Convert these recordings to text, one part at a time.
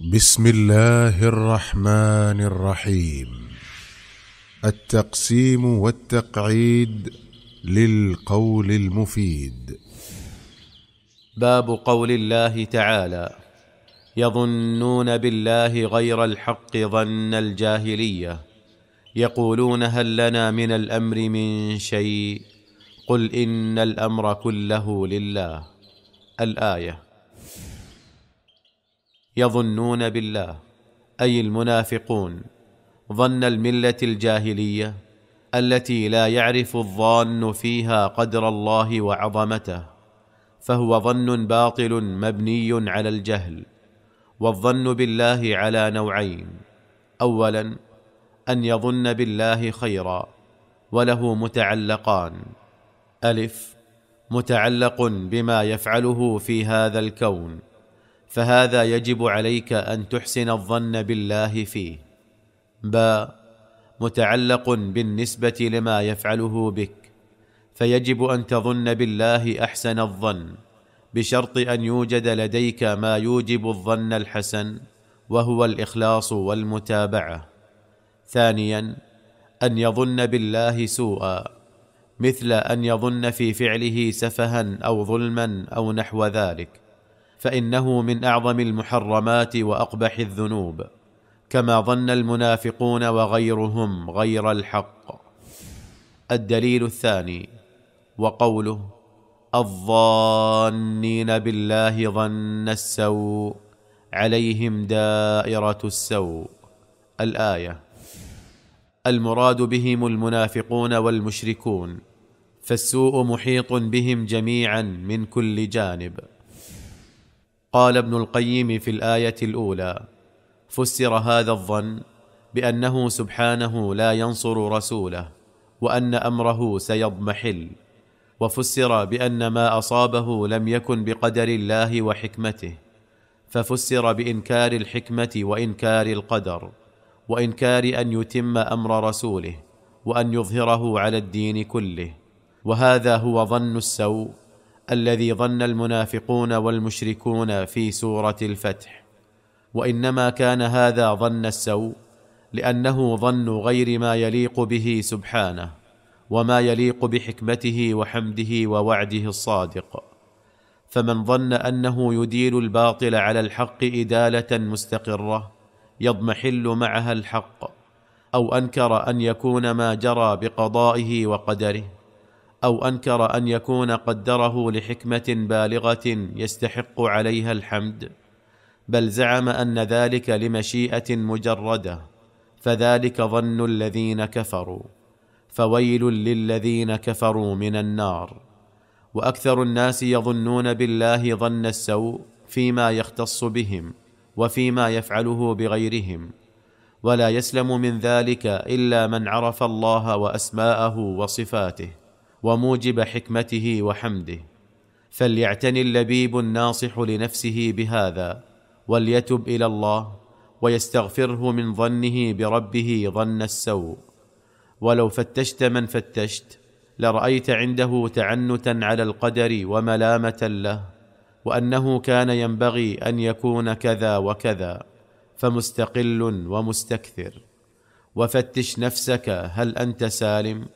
بسم الله الرحمن الرحيم التقسيم والتقعيد للقول المفيد باب قول الله تعالى يظنون بالله غير الحق ظن الجاهليه يقولون هل لنا من الامر من شيء قل ان الامر كله لله الايه يظنون بالله اي المنافقون ظن المله الجاهليه التي لا يعرف الظان فيها قدر الله وعظمته فهو ظن باطل مبني على الجهل والظن بالله على نوعين اولا ان يظن بالله خيرا وله متعلقان الف متعلق بما يفعله في هذا الكون فهذا يجب عليك ان تحسن الظن بالله فيه ب متعلق بالنسبه لما يفعله بك فيجب ان تظن بالله احسن الظن بشرط ان يوجد لديك ما يوجب الظن الحسن وهو الاخلاص والمتابعه ثانيا ان يظن بالله سوءا مثل ان يظن في فعله سفها او ظلما او نحو ذلك فانه من اعظم المحرمات واقبح الذنوب كما ظن المنافقون وغيرهم غير الحق الدليل الثاني وقوله الظانين بالله ظن السوء عليهم دائره السوء الايه المراد بهم المنافقون والمشركون فالسوء محيط بهم جميعا من كل جانب قال ابن القيم في الايه الاولى فسر هذا الظن بانه سبحانه لا ينصر رسوله وان امره سيضمحل وفسر بان ما اصابه لم يكن بقدر الله وحكمته ففسر بانكار الحكمه وانكار القدر وانكار ان يتم امر رسوله وان يظهره على الدين كله وهذا هو ظن السوء الذي ظن المنافقون والمشركون في سوره الفتح وانما كان هذا ظن السوء لانه ظن غير ما يليق به سبحانه وما يليق بحكمته وحمده ووعده الصادق فمن ظن انه يديل الباطل على الحق اداله مستقره يضمحل معها الحق او انكر ان يكون ما جرى بقضائه وقدره او انكر ان يكون قدره لحكمه بالغه يستحق عليها الحمد بل زعم ان ذلك لمشيئه مجرده فذلك ظن الذين كفروا فويل للذين كفروا من النار واكثر الناس يظنون بالله ظن السوء فيما يختص بهم وفيما يفعله بغيرهم ولا يسلم من ذلك الا من عرف الله واسماءه وصفاته وموجب حكمته وحمده فليعتني اللبيب الناصح لنفسه بهذا وليتب الى الله ويستغفره من ظنه بربه ظن السوء ولو فتشت من فتشت لرايت عنده تعنتا على القدر وملامه له وانه كان ينبغي ان يكون كذا وكذا فمستقل ومستكثر وفتش نفسك هل انت سالم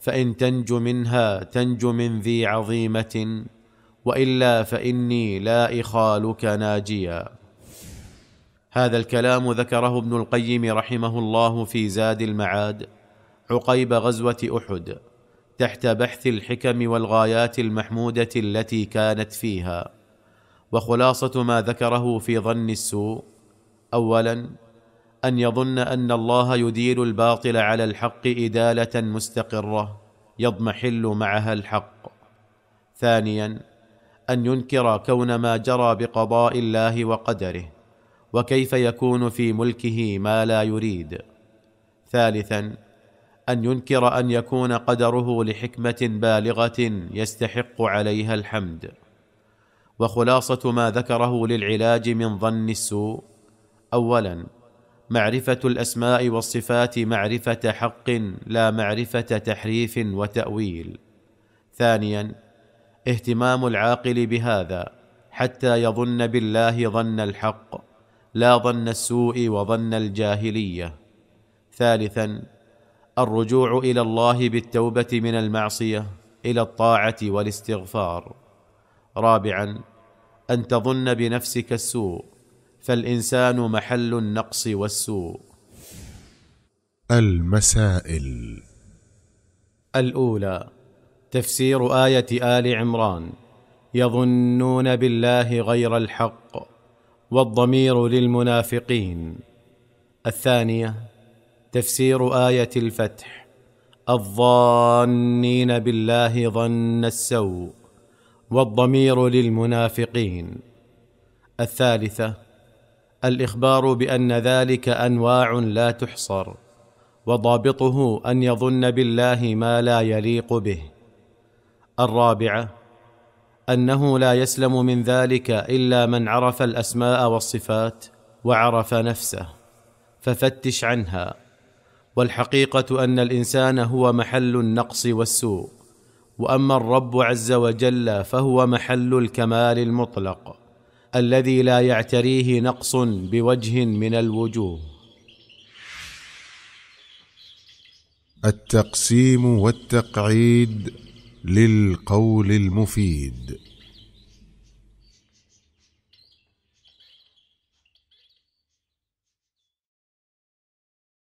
فان تنج منها تنج من ذي عظيمه والا فاني لا اخالك ناجيا هذا الكلام ذكره ابن القيم رحمه الله في زاد المعاد عقيب غزوه احد تحت بحث الحكم والغايات المحموده التي كانت فيها وخلاصه ما ذكره في ظن السوء اولا ان يظن ان الله يدير الباطل على الحق اداله مستقره يضمحل معها الحق ثانيا ان ينكر كون ما جرى بقضاء الله وقدره وكيف يكون في ملكه ما لا يريد ثالثا ان ينكر ان يكون قدره لحكمه بالغه يستحق عليها الحمد وخلاصه ما ذكره للعلاج من ظن السوء اولا معرفه الاسماء والصفات معرفه حق لا معرفه تحريف وتاويل ثانيا اهتمام العاقل بهذا حتى يظن بالله ظن الحق لا ظن السوء وظن الجاهليه ثالثا الرجوع الى الله بالتوبه من المعصيه الى الطاعه والاستغفار رابعا ان تظن بنفسك السوء فالانسان محل النقص والسوء المسائل الاولى تفسير ايه ال عمران يظنون بالله غير الحق والضمير للمنافقين الثانيه تفسير ايه الفتح الظانين بالله ظن السوء والضمير للمنافقين الثالثه الاخبار بان ذلك انواع لا تحصر وضابطه ان يظن بالله ما لا يليق به الرابعه انه لا يسلم من ذلك الا من عرف الاسماء والصفات وعرف نفسه ففتش عنها والحقيقه ان الانسان هو محل النقص والسوء واما الرب عز وجل فهو محل الكمال المطلق الذي لا يعتريه نقص بوجه من الوجوه التقسيم والتقعيد للقول المفيد